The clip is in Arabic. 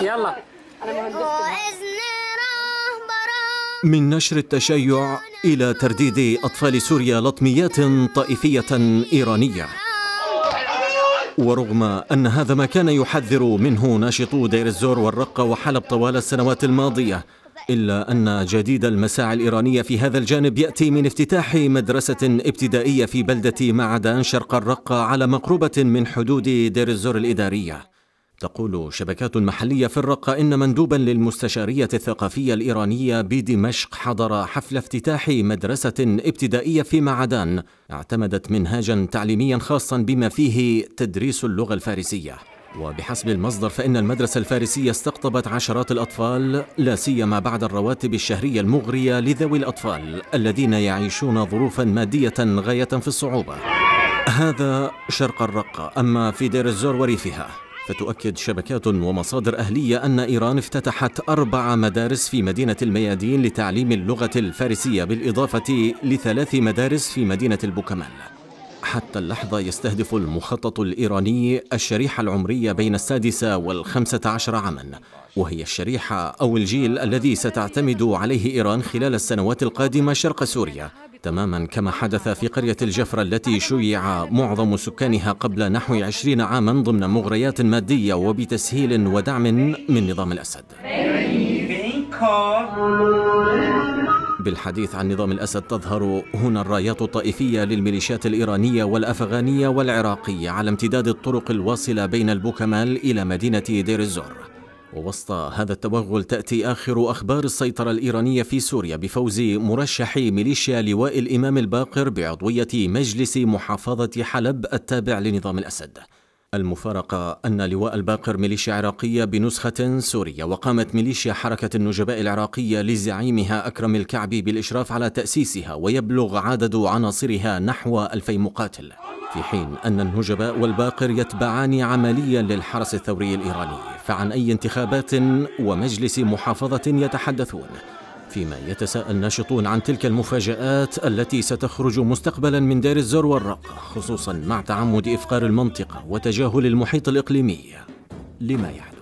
يلا من نشر التشيع إلى ترديد أطفال سوريا لطميات طائفية إيرانية ورغم أن هذا ما كان يحذر منه ناشطو دير الزور والرقة وحلب طوال السنوات الماضية إلا أن جديد المساعي الإيرانية في هذا الجانب يأتي من افتتاح مدرسة ابتدائية في بلدة معدان شرق الرقة على مقربة من حدود دير الزور الإدارية تقول شبكات محلية في الرقة إن مندوبا للمستشارية الثقافية الإيرانية بدمشق حضر حفل افتتاح مدرسة ابتدائية في معدان اعتمدت منهاجا تعليميا خاصا بما فيه تدريس اللغة الفارسية وبحسب المصدر فإن المدرسة الفارسية استقطبت عشرات الأطفال لا سيما بعد الرواتب الشهرية المغرية لذوي الأطفال الذين يعيشون ظروفا مادية غاية في الصعوبة هذا شرق الرقة أما في دير الزور وريفها فتؤكد شبكات ومصادر أهلية أن إيران افتتحت أربع مدارس في مدينة الميادين لتعليم اللغة الفارسية بالإضافة لثلاث مدارس في مدينة البوكمال حتى اللحظة يستهدف المخطط الإيراني الشريحة العمرية بين السادسة والخمسة عشر عاما وهي الشريحة أو الجيل الذي ستعتمد عليه إيران خلال السنوات القادمة شرق سوريا تماما كما حدث في قرية الجفرة التي شيع معظم سكانها قبل نحو عشرين عاما ضمن مغريات مادية وبتسهيل ودعم من نظام الأسد بالحديث عن نظام الأسد تظهر هنا الرايات الطائفية للميليشيات الإيرانية والأفغانية والعراقية على امتداد الطرق الواصلة بين البوكمال إلى مدينة دير الزور ووسط هذا التوغل تأتي آخر أخبار السيطرة الإيرانية في سوريا بفوز مرشحي ميليشيا لواء الإمام الباقر بعضوية مجلس محافظة حلب التابع لنظام الأسد المفارقة أن لواء الباقر ميليشيا عراقية بنسخة سورية وقامت ميليشيا حركة النجباء العراقية لزعيمها أكرم الكعبي بالإشراف على تأسيسها ويبلغ عدد عناصرها نحو 2000 مقاتل في حين أن النجباء والباقر يتبعان عمليا للحرس الثوري الإيراني فعن أي انتخابات ومجلس محافظة يتحدثون فيما يتساءل الناشطون عن تلك المفاجآت التي ستخرج مستقبلا من دير الزور والرق خصوصا مع تعمد إفقار المنطقة وتجاهل المحيط الإقليمي لما يعني